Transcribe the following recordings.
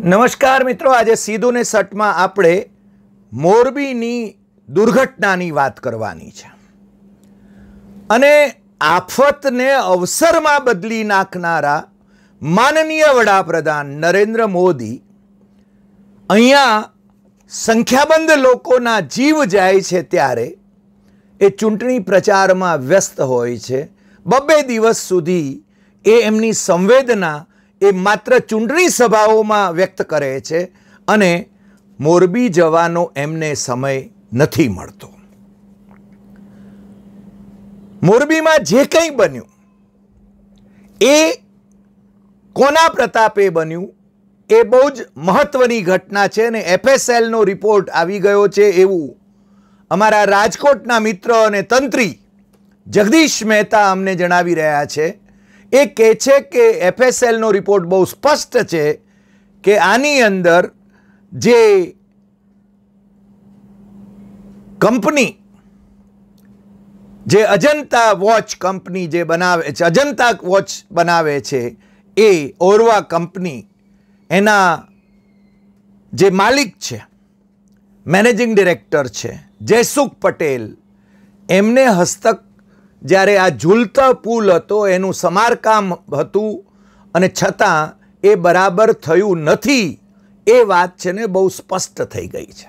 નમસ્કાર મિત્રો આજે સીધું ને સટમાં આપણે મોરબીની દુર્ઘટનાની વાત કરવાની છે અને આફતને અવસરમાં બદલી નાખનારા માનનીય વડાપ્રધાન નરેન્દ્ર મોદી અહીંયા સંખ્યાબંધ લોકોના જીવ જાય છે ત્યારે એ ચૂંટણી પ્રચારમાં વ્યસ્ત હોય છે બબ્બે દિવસ સુધી એ એમની સંવેદના એ માત્ર ચૂંટણી સભાઓમાં વ્યક્ત કરે છે અને મોરબી જવાનો એમને સમય નથી મળતો મોરબીમાં જે કંઈ બન્યું એ કોના પ્રતાપે બન્યું એ બહુ જ મહત્ત્વની ઘટના છે અને એફએસએલનો રિપોર્ટ આવી ગયો છે એવું અમારા રાજકોટના મિત્ર અને તંત્રી જગદીશ મહેતા અમને જણાવી રહ્યા છે એ કહે છે કે એફએસએલનો રિપોર્ટ બહુ સ્પષ્ટ છે કે આની અંદર જે કંપની જે અજંતા વોચ કંપની જે બનાવે છે અજંતા વોચ બનાવે છે એ ઓરવા કંપની એના જે માલિક છે મેનેજિંગ ડિરેક્ટર છે જયસુખ પટેલ એમને હસ્તક જ્યારે આ ઝૂલતા પુલ હતો એનું સમારકામ હતું અને છતાં એ બરાબર થયું નથી એ વાત છે ને બહુ સ્પષ્ટ થઈ ગઈ છે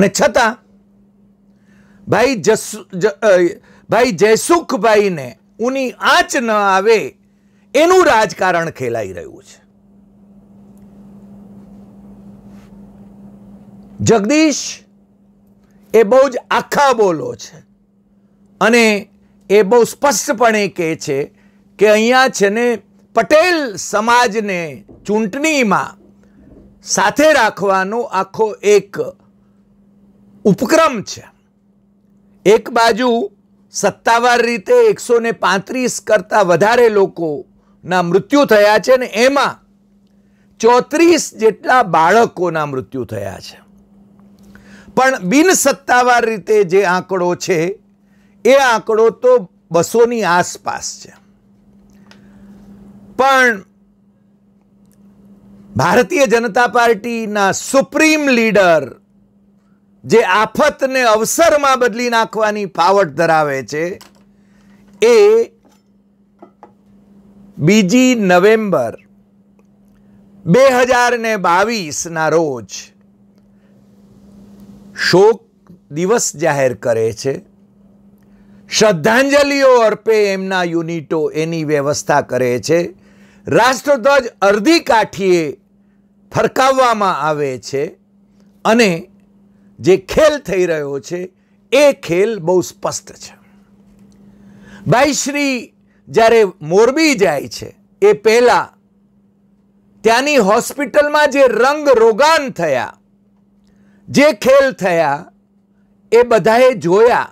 અને છતાં ભાઈ જસ ભાઈ જયસુખભાઈને ઉની આંચ ન આવે એનું રાજકારણ ખેલાઈ રહ્યું છે જગદીશ એ બહુ જ આખા બોલો છે અને એ બહુ સ્પષ્ટપણે કહે છે કે અહીંયા છે ને પટેલ સમાજને ચૂંટણીમાં સાથે રાખવાનો આખો એક ઉપક્રમ છે એક બાજુ સત્તાવાર રીતે એકસો ને પાંત્રીસ કરતાં વધારે લોકોના મૃત્યુ થયા છે ને એમાં ચોત્રીસ જેટલા બાળકોના મૃત્યુ થયા છે પણ બિનસત્તાવાર રીતે જે આંકડો છે એ આંકડો તો બસોની આસપાસ છે પણ ભારતીય જનતા પાર્ટીના સુપ્રીમ લીડર જે આફતને અવસરમાં બદલી નાખવાની ફાવટ ધરાવે છે એ બીજી નવેમ્બર બે હજાર ને બાવીસના રોજ શોક દિવસ જાહેર કરે છે શ્રદ્ધાંજલિઓ અર્પે એમના યુનિટો એની વ્યવસ્થા કરે છે રાષ્ટ્રધ્વજ અડધી કાઠીએ ફરકાવવામાં આવે છે અને જે ખેલ થઈ રહ્યો છે એ ખેલ બહુ સ્પષ્ટ છે ભાઈશ્રી જ્યારે મોરબી જાય છે એ પહેલાં ત્યાંની હોસ્પિટલમાં જે રંગ રોગાન થયા જે ખેલ થયા એ બધાએ જોયા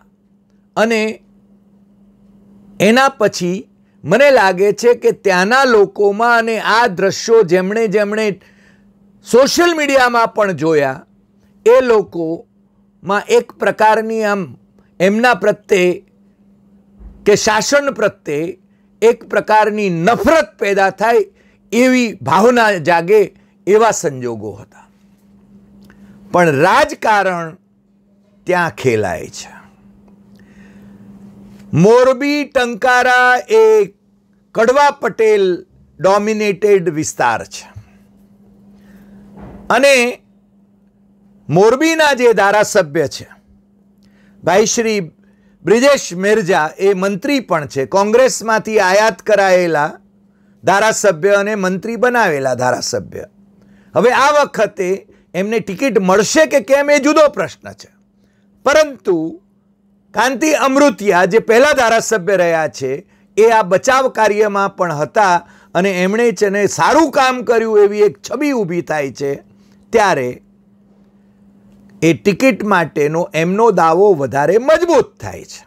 અને એના પછી મને લાગે છે કે ત્યાંના લોકોમાં અને આ દ્રશ્યો જેમણે જેમણે સોશિયલ મીડિયામાં પણ જોયા એ લોકોમાં એક પ્રકારની આમ એમના પ્રત્યે કે શાસન પ્રત્યે એક પ્રકારની નફરત પેદા થાય એવી ભાવના જાગે એવા સંજોગો હતા પણ રાજકારણ ત્યાં ખેલાય છે મોરબી ટંકારા એ કડવા પટેલ ડોમિનેટેડ વિસ્તાર છે અને મોરબીના જે ધારાસભ્ય છે ભાઈ શ્રી બ્રિજેશ મિર્જા એ મંત્રી પણ છે કોંગ્રેસમાંથી આયાત કરાયેલા ધારાસભ્ય અને મંત્રી બનાવેલા ધારાસભ્ય હવે આ વખતે એમને ટિકિટ મળશે કે કેમ એ જુદો પ્રશ્ન છે પરંતુ કાંતિ અમૃતિયા જે પહેલા ધારાસભ્ય રહ્યા છે એ આ બચાવ કાર્યમાં પણ હતા અને એમણે છે ને સારું કામ કર્યું એવી એક છબી ઊભી થાય છે ત્યારે એ ટિકિટ માટેનો એમનો દાવો વધારે મજબૂત થાય છે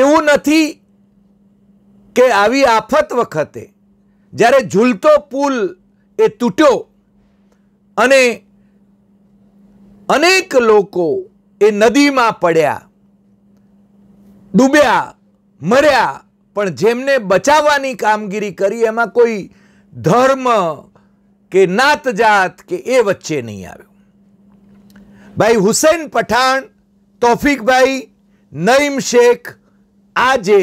એવું નથી કે આવી આફત વખતે જ્યારે ઝૂલતો પુલ એ તૂટ્યો અને અનેક લોકો એ નદીમાં પડ્યા ડૂબ્યા મર્યા પણ જેમને બચાવવાની કામગીરી કરી એમાં કોઈ ધર્મ કે નાતજાત કે એ વચ્ચે નહીં આવ્યો ભાઈ હુસૈન પઠાણ તોફિકભાઈ નઈમ શેખ આ જે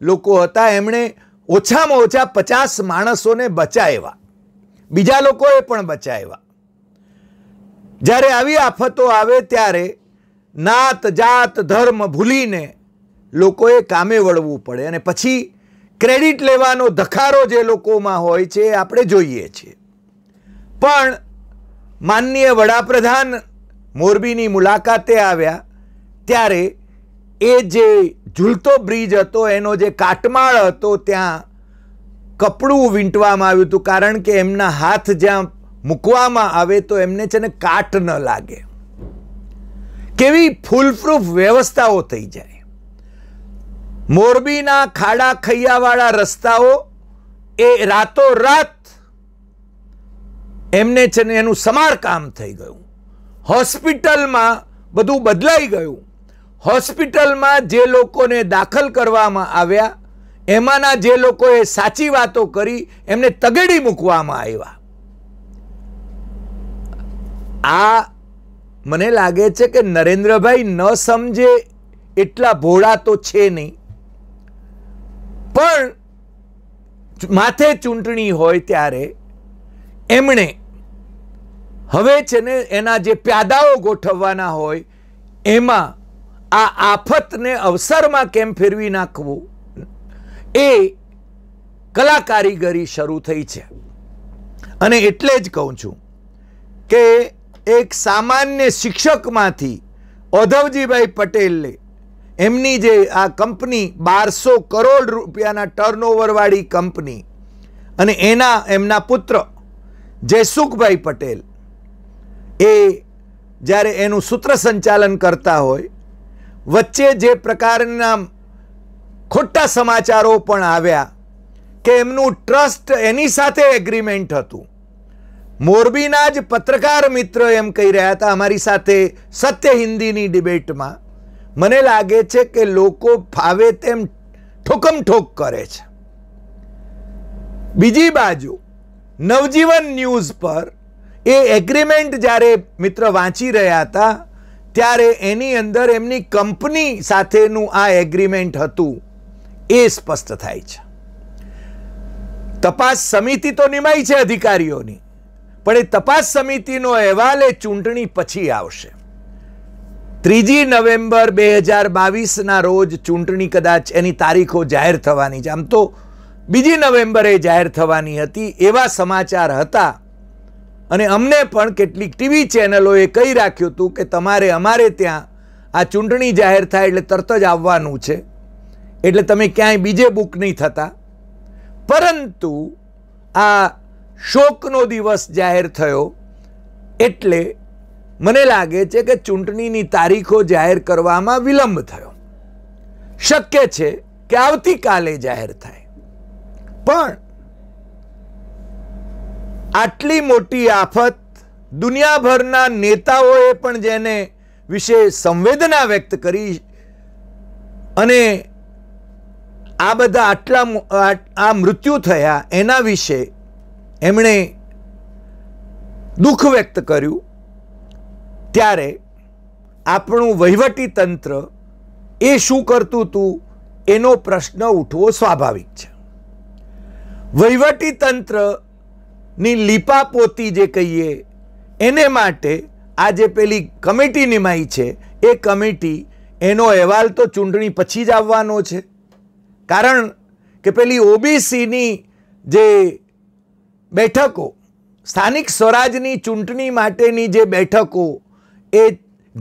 લોકો હતા એમણે ઓછામાં ઓછા પચાસ માણસોને બચાવ્યા બીજા લોકોએ પણ બચાવ્યા જ્યારે આવી આફતો આવે ત્યારે નાત જાત ધર્મ ભૂલીને લોકોએ કામે વળવું પડે અને પછી ક્રેડિટ લેવાનો ધખારો જે લોકોમાં હોય છે આપણે જોઈએ છીએ પણ માનનીય વડાપ્રધાન મોરબીની મુલાકાતે આવ્યા ત્યારે એ જે ઝૂલતો બ્રિજ હતો એનો જે કાટમાળ હતો ત્યાં કપડું વીંટવામાં આવ્યું હતું કારણ કે એમના હાથ જ્યાં મૂકવામાં આવે તો એમને છે ને કાટ ન લાગે કેવી ફૂલપ્રૂફ વ્યવસ્થાઓ થઈ જાય મોરબીના ખાડા ખૈયાવાળા રસ્તાઓ એ રાતોરાત એમને છે ને એનું સમારકામ થઈ ગયું હોસ્પિટલમાં બધું બદલાઈ ગયું હોસ્પિટલમાં જે લોકોને દાખલ કરવામાં આવ્યા એમાંના જે લોકોએ સાચી વાતો કરી એમને તગેડી મૂકવામાં આવ્યા આ મને લાગે છે કે નરેન્દ્રભાઈ ન સમજે એટલા ભોળા તો છે નહીં પણ માથે ચૂંટણી હોય ત્યારે એમણે હવે છે ને એના જે પ્યાદાઓ ગોઠવવાના હોય એમાં આ આફતને અવસરમાં કેમ ફેરવી નાખવું એ કલા કારીગરી શરૂ થઈ છે અને એટલે જ કહું છું કે એક સામાન્ય શિક્ષકમાંથી ઓધવજીભાઈ પટેલે એમની જે આ કંપની બારસો કરોડ રૂપિયાના ટર્નઓવરવાળી કંપની અને એના એમના પુત્ર જયસુખભાઈ પટેલ એ જ્યારે એનું સૂત્ર સંચાલન કરતા હોય વચ્ચે જે પ્રકારના ખોટા સમાચારો પણ આવ્યા કે એમનું ટ્રસ્ટ એની સાથે એગ્રીમેન્ટ હતું મોરબીના જ પત્રકાર મિત્ર એમ કહી રહ્યા હતા અમારી સાથે સત્ય હિન્દીની ડિબેટમાં મને લાગે છે કે લોકો ફાવે તેમ ઠોકમ ઠોક કરે છે બીજી બાજુ નવજીવન ન્યૂઝ પર એ એગ્રીમેન્ટ જ્યારે મિત્ર વાંચી રહ્યા હતા ત્યારે એની અંદર એમની કંપની સાથેનું આ એગ્રીમેન્ટ હતું એ સ્પષ્ટ થાય છે તપાસ સમિતિ તો નિમાય છે અધિકારીઓની પણ એ તપાસ સમિતિનો અહેવાલ એ ચૂંટણી પછી આવશે ત્રીજી નવેમ્બર બે હજાર બાવીસના રોજ ચૂંટણી કદાચ એની તારીખો જાહેર થવાની છે આમ તો બીજી નવેમ્બરે જાહેર થવાની હતી એવા સમાચાર હતા અને અમને પણ કેટલીક ટીવી ચેનલોએ કહી રાખ્યું હતું કે તમારે અમારે ત્યાં આ ચૂંટણી જાહેર થાય એટલે તરત જ આવવાનું છે એટલે તમે ક્યાંય બીજે બુક નહીં થતા પરંતુ આ શોકનો દિવસ જાહેર થયો એટલે મને લાગે છે કે ચૂંટણીની તારીખો જાહેર કરવામાં વિલંબ થયો શક્ય છે કે આવતીકાલે જાહેર થાય પણ આટલી મોટી આફત દુનિયાભરના નેતાઓએ પણ જેને વિશે સંવેદના વ્યક્ત કરી અને આ બધા આટલા આ મૃત્યુ થયા એના વિશે એમણે દુઃખ વ્યક્ત કર્યું ત્યારે આપણું વહીવટી તંત્ર એ શું કરતું હતું એનો પ્રશ્ન ઉઠવો સ્વાભાવિક છે વહીવટી તંત્રની લીપાપોતી જે કહીએ એને માટે આ જે પેલી કમિટી નિમાઈ છે એ કમિટી એનો અહેવાલ તો ચૂંટણી પછી જ આવવાનો છે કારણ કે પેલી ઓબીસીની જે બેઠકો સ્થાનિક સ્વરાજની ચૂંટણી માટેની જે બેઠકો એ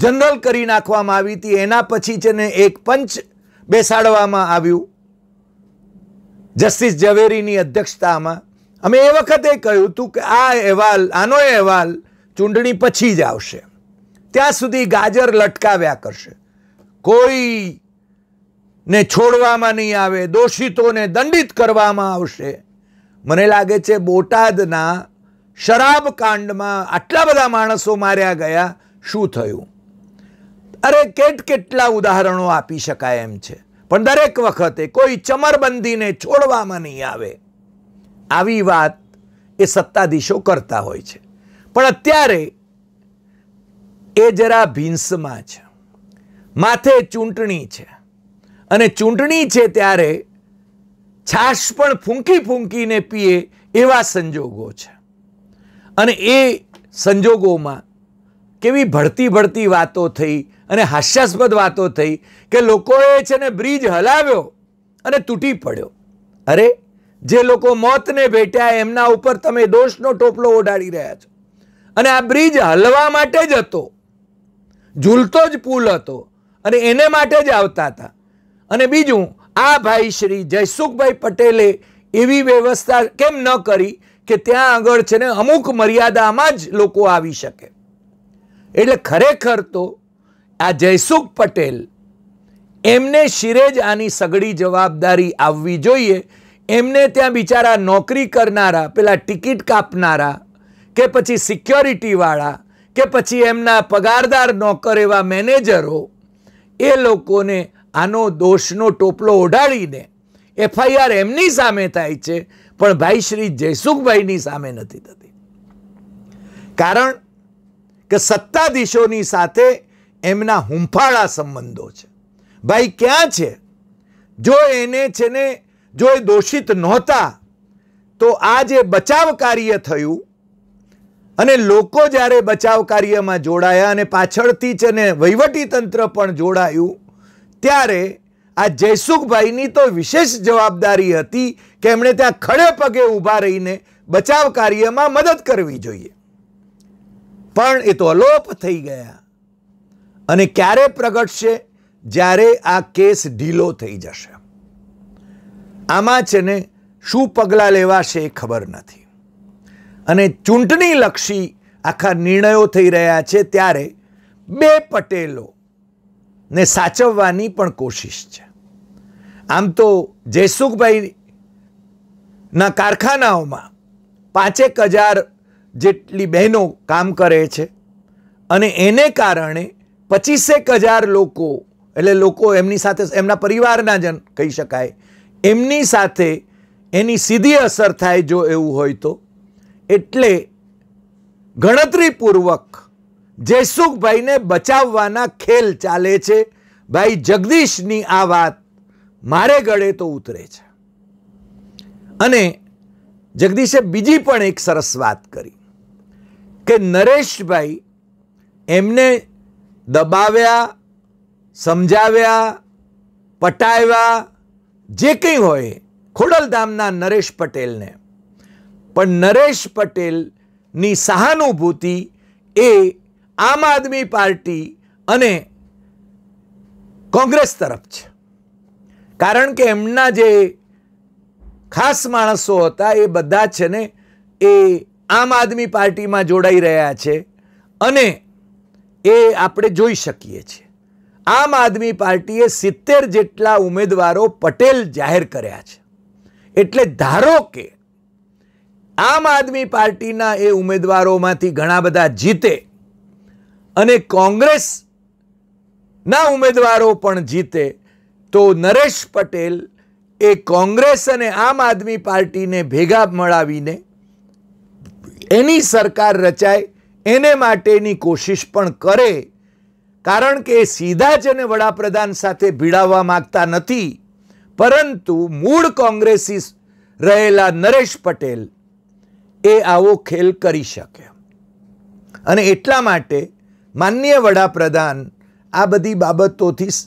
જનરલ કરી નાખવામાં આવી હતી એના પછી છે ને એક પંચ બેસાડવામાં આવ્યું જસ્ટિસ ઝવેરીની અધ્યક્ષતામાં અમે એ વખતે કહ્યું હતું કે આ અહેવાલ આનો અહેવાલ ચૂંટણી પછી જ આવશે ત્યાં સુધી ગાજર લટકાવ્યા કરશે કોઈ ને છોડવામાં નહીં આવે દોષિતોને દંડિત કરવામાં આવશે મને લાગે છે બોટાદના શરાબકાંડમાં આટલા બધા માણસો માર્યા ગયા શું થયું અરે કેટ કેટલા ઉદાહરણો આપી શકાય એમ છે પણ દરેક વખતે કોઈ ચમરબંધીને છોડવામાં નહીં આવે આવી વાત એ સત્તાધીશો કરતા હોય છે પણ અત્યારે એ જરા ભીંસમાં છે માથે ચૂંટણી છે અને ચૂંટણી છે ત્યારે છાશ પણ ફૂંકી ફૂંકીને પીએ એવા સંજોગો છે અને એ સંજોગોમાં કેવી ભળતી ભળતી વાતો થઈ અને હાસ્યાસ્પદ વાતો થઈ કે લોકોએ છે ને બ્રિજ હલાવ્યો અને તૂટી પડ્યો અરે જે લોકો મોતને ભેટ્યા એમના ઉપર તમે દોષનો ટોપલો ઓઢાડી રહ્યા છો અને આ બ્રિજ હલવા માટે જ હતો ઝૂલતો જ પુલ હતો અને એને માટે જ આવતા હતા અને બીજું આ ભાઈ શ્રી જયસુખભાઈ પટેલે એવી વ્યવસ્થા કેમ ન કરી કે ત્યાં આગળ છે ને અમુક મર્યાદામાં જ લોકો આવી શકે એટલે ખરેખર તો આ જયસુખ પટેલ એમને શિરે જ આની સગડી જવાબદારી આવવી જોઈએ એમને ત્યાં બિચારા નોકરી કરનારા પેલા ટિકિટ કાપનારા કે પછી સિક્યોરિટીવાળા કે પછી એમના પગારદાર નોકર એવા મેનેજરો એ લોકોને આનો દોષનો ટોપલો ઓઢાડીને એફઆઈઆર એમની સામે થાય છે પણ ભાઈ શ્રી જયસુખભાઈની સામે નથી થતી કારણ કે સત્તાધીશોની સાથે એમના હુંફાળા સંબંધો છે ભાઈ ક્યાં છે જો એને છે ને જો એ દોષિત નહોતા તો આ જે બચાવ કાર્ય થયું અને લોકો જ્યારે બચાવ કાર્યમાં જોડાયા અને પાછળથી છે ને વહીવટીતંત્ર પણ જોડાયું ત્યારે આ જયસુખભાઈની તો વિશેષ જવાબદારી હતી કે એમણે ત્યાં ખડે પગે ઊભા રહીને બચાવ કાર્યમાં મદદ કરવી જોઈએ પણ એ તો અલોપ થઈ ગયા અને ક્યારે પ્રગટશે જ્યારે આ કેસ ઢીલો થઈ જશે આમાં છે ને શું પગલાં લેવાશે એ ખબર નથી અને ચૂંટણીલક્ષી આખા નિર્ણયો થઈ રહ્યા છે ત્યારે બે પટેલો ને સાચવવાની પણ કોશિશ છે આમ તો જયસુખભાઈના કારખાનાઓમાં પાંચેક હજાર જેટલી બહેનો કામ કરે છે અને એને કારણે પચીસેક હજાર લોકો એટલે લોકો એમની સાથે એમના પરિવારના જન કહી શકાય એમની સાથે એની સીધી અસર થાય જો એવું હોય તો એટલે ગણતરીપૂર્વક જયસુખભાઈને બચાવવાના ખેલ ચાલે છે ભાઈ જગદીશની આ વાત મારે ગળે તો ઉતરે છે અને જગદીશે બીજી પણ એક સરસ વાત કરી કે નરેશભાઈ એમને દબાવ્યા સમજાવ્યા પટાવ્યા જે કંઈ હોય ખોડલધામના નરેશ પટેલને પણ નરેશ પટેલની સહાનુભૂતિ એ આમ આદમી પાર્ટી અને કોંગ્રેસ તરફ છે કારણ કે એમના જે ખાસ માણસો હતા એ બધા છે ને એ આમ આદમી પાર્ટીમાં જોડાઈ રહ્યા છે અને એ આપણે જોઈ શકીએ છીએ આમ આદમી પાર્ટીએ સિત્તેર જેટલા ઉમેદવારો પટેલ જાહેર કર્યા છે એટલે ધારો કે આમ આદમી પાર્ટીના એ ઉમેદવારોમાંથી ઘણા બધા જીતે અને કોંગ્રેસના ઉમેદવારો પણ જીતે તો નરેશ પટેલ એ કોંગ્રેસ અને આમ આદમી પાર્ટીને ભેગા મળાવીને એની સરકાર રચાય એને માટેની કોશિશ પણ કરે કારણ કે સીધા જ એને વડાપ્રધાન સાથે ભીડાવવા માગતા નથી પરંતુ મૂળ કોંગ્રેસી રહેલા નરેશ પટેલ એ આવો ખેલ કરી શકે અને એટલા માટે માન્ય વડાપ્રધાન આ બધી બાબતોથી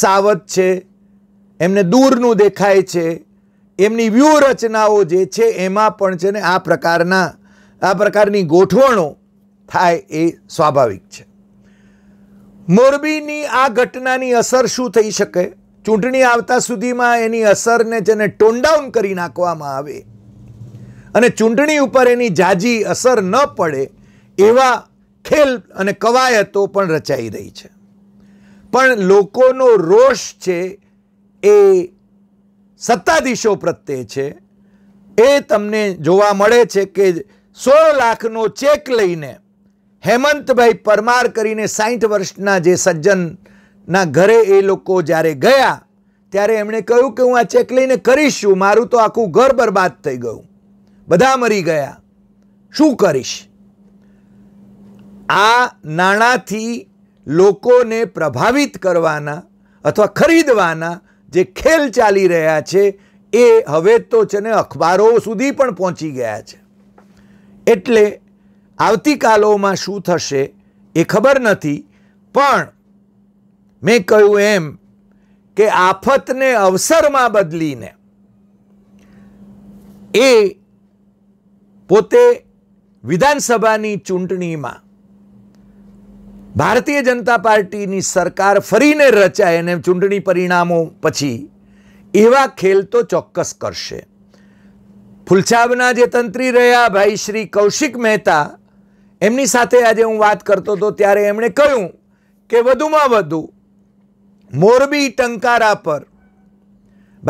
સાવધ છે એમને દૂરનું દેખાય છે એમની વ્યૂહરચનાઓ જે છે એમાં પણ છે ને આ પ્રકારના આ પ્રકારની ગોઠવણો થાય એ સ્વાભાવિક છે મોરબીની આ ઘટનાની અસર શું થઈ શકે ચૂંટણી આવતા સુધીમાં એની અસરને જેને ટોનડાઉન કરી નાખવામાં આવે અને ચૂંટણી ઉપર એની જાજી અસર ન પડે એવા ખેલ અને કવાયતો પણ રચાઈ રહી છે પણ લોકોનો રોષ છે એ સત્તાધીશો પ્રત્યે છે એ તમને જોવા મળે છે કે સોળ લાખનો ચેક લઈને હેમંતભાઈ પરમાર કરીને સાઠ વર્ષના જે સજ્જનના ઘરે એ લોકો જ્યારે ગયા ત્યારે એમણે કહ્યું કે હું આ ચેક લઈને કરીશ શું મારું તો આખું ઘર બરબાદ થઈ ગયું બધા મરી ગયા શું કરીશ આ નાણાંથી લોકોને પ્રભાવિત કરવાના અથવા ખરીદવાના જે ખેલ ચાલી રહ્યા છે એ હવે તો છે ને અખબારો સુધી પણ પહોંચી ગયા છે એટલે આવતીકાલોમાં શું થશે એ ખબર નથી પણ મેં કહ્યું એમ કે આફતને અવસરમાં બદલીને એ પોતે વિધાનસભાની ચૂંટણીમાં ભારતીય જનતા પાર્ટીની સરકાર ફરીને રચાય અને ચૂંટણી પરિણામો પછી એવા ખેલ તો ચોક્કસ કરશે ફુલછાબના જે તંત્રી રહ્યા ભાઈ શ્રી કૌશિક મહેતા એમની સાથે આજે હું વાત કરતો હતો ત્યારે એમણે કહ્યું કે વધુમાં વધુ મોરબી ટંકારા પર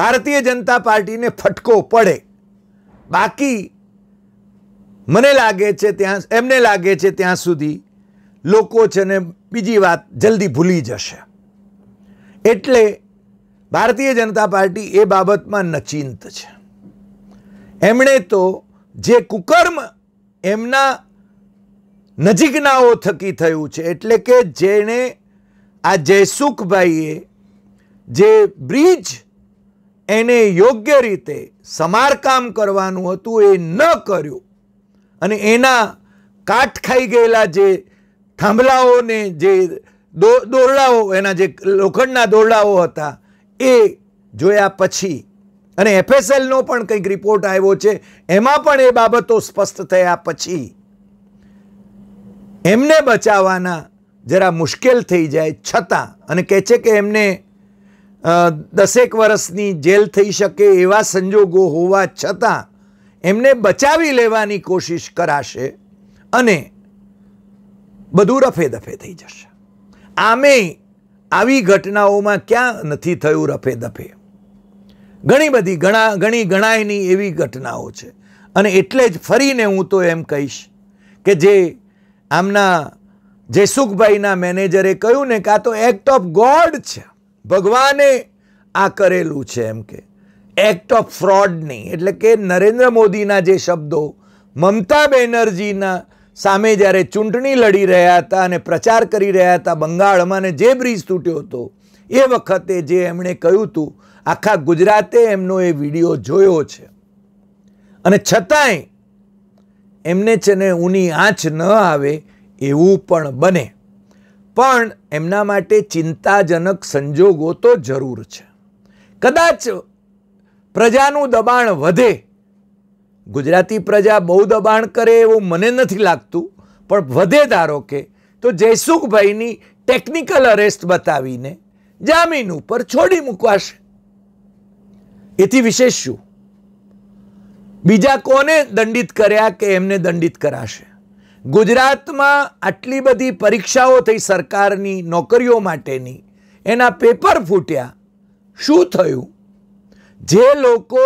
ભારતીય જનતા પાર્ટીને ફટકો પડે બાકી મને લાગે છે ત્યાં એમને લાગે છે ત્યાં સુધી લોકો છે ને બીજી વાત જલ્દી ભૂલી જશે એટલે ભારતીય જનતા પાર્ટી એ બાબતમાં નચિંત છે એમણે તો જે કુકર્મ એમના નજીકનાઓ થકી થયું છે એટલે કે જેણે આ જયસુખભાઈએ જે બ્રિજ એને યોગ્ય રીતે સમારકામ કરવાનું હતું એ ન કર્યું અને એના કાટ ખાઈ ગયેલા જે થાંભલાઓને જે દોરડાઓ એના જે લોખંડના દોરડાઓ હતા એ જોયા પછી અને એફએસએલનો પણ કંઈક રિપોર્ટ આવ્યો છે એમાં પણ એ બાબતો સ્પષ્ટ થયા પછી એમને બચાવવાના જરા મુશ્કેલ થઈ જાય છતાં અને કહે છે કે એમને દસેક વર્ષની જેલ થઈ શકે એવા સંજોગો હોવા છતાં એમને બચાવી લેવાની કોશિશ કરાશે અને બધું રફે દફે થઈ જશે આમે આવી ઘટનાઓમાં ક્યાં નથી થયું રફે દફે ઘણી બધી ઘણા ઘણી ગણાયની એવી ઘટનાઓ છે અને એટલે જ ફરીને હું તો એમ કહીશ કે જે આમના જે સુખભાઈના મેનેજરે કહ્યું ને કે આ તો એક્ટ ઓફ ગોડ છે ભગવાને આ કરેલું છે એમ કે એક્ટ ઓફ ફ્રોડ નહીં એટલે કે નરેન્દ્ર મોદીના જે શબ્દો મમતા બેનર્જીના સામે જ્યારે ચૂંટણી લડી રહ્યા હતા અને પ્રચાર કરી રહ્યા હતા બંગાળમાં અને જે બ્રિજ તૂટ્યો હતો એ વખતે જે એમણે કહ્યું હતું આખા ગુજરાતે એમનો એ વિડીયો જોયો છે અને છતાંય એમને છે ને ઊની આંચ ન આવે એવું પણ બને પણ એમના માટે ચિંતાજનક સંજોગો તો જરૂર છે કદાચ પ્રજાનું દબાણ વધે ગુજરાતી પ્રજા બહુ દબાણ કરે એવું મને નથી લાગતું પણ વધે ધારો કે તો જયસુખભાઈની ટેકનિકલ અરેસ્ટ બતાવીને જામીન ઉપર છોડી મૂકવાશે એથી વિશેષ શું બીજા કોને દંડિત કર્યા કે એમને દંડિત કરાશે ગુજરાતમાં આટલી બધી પરીક્ષાઓ થઈ સરકારની નોકરીઓ માટેની એના પેપર ફૂટ્યા શું થયું જે લોકો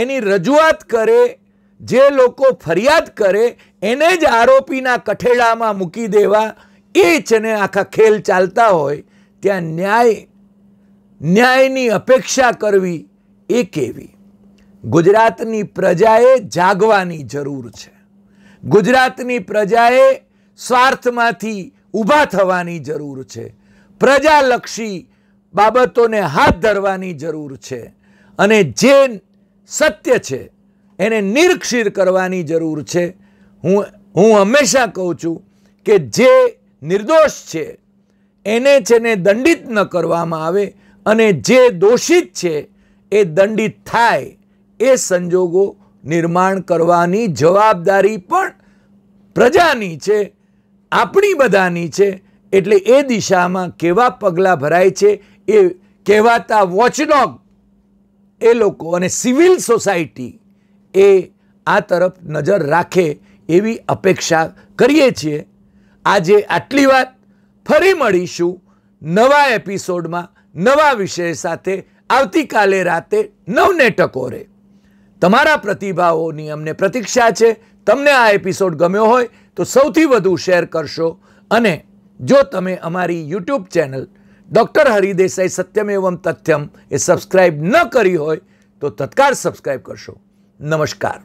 એની રજૂઆત કરે જે લોકો ફરિયાદ કરે એને જ આરોપીના કઠેડામાં મૂકી દેવા એ જ ને આખા ખેલ ચાલતા હોય ત્યાં ન્યાય ન્યાયની અપેક્ષા કરવી એ કેવી ગુજરાતની પ્રજાએ જાગવાની જરૂર છે ગુજરાતની પ્રજાએ સ્વાર્થમાંથી ઊભા થવાની જરૂર છે પ્રજાલક્ષી બાબતોને હાથ ધરવાની જરૂર છે અને જે સત્ય છે એને નિરક્ષીર કરવાની જરૂર છે હું હું હંમેશા કહું છું કે જે નિર્દોષ છે એને છે ને દંડિત ન કરવામાં આવે અને જે દોષિત છે એ દંડિત થાય એ સંજોગો નિર્માણ કરવાની જવાબદારી પણ પ્રજાની છે આપણી બધાની છે એટલે એ દિશામાં કેવા પગલાં ભરાય છે એ કહેવાતા વોચડોગ એ લોકો અને સિવિલ સોસાયટી એ આ તરફ નજર રાખે એવી અપેક્ષા કરીએ છીએ આજે આટલી વાત ફરી મળીશું નવા એપિસોડમાં નવા વિષય સાથે આવતીકાલે રાતે નવને ટકોરે તમારા પ્રતિભાવોની અમને પ્રતીક્ષા છે તમને આ એપિસોડ ગમ્યો હોય તો સૌથી વધુ શેર કરશો અને જો તમે અમારી YouTube channel doctor Hari Desai Satyam એવમ તથ્યમ એ સબસ્ક્રાઈબ ન કરી હોય તો તત્કાળ સબસ્ક્રાઈબ કરશો નમસ્કાર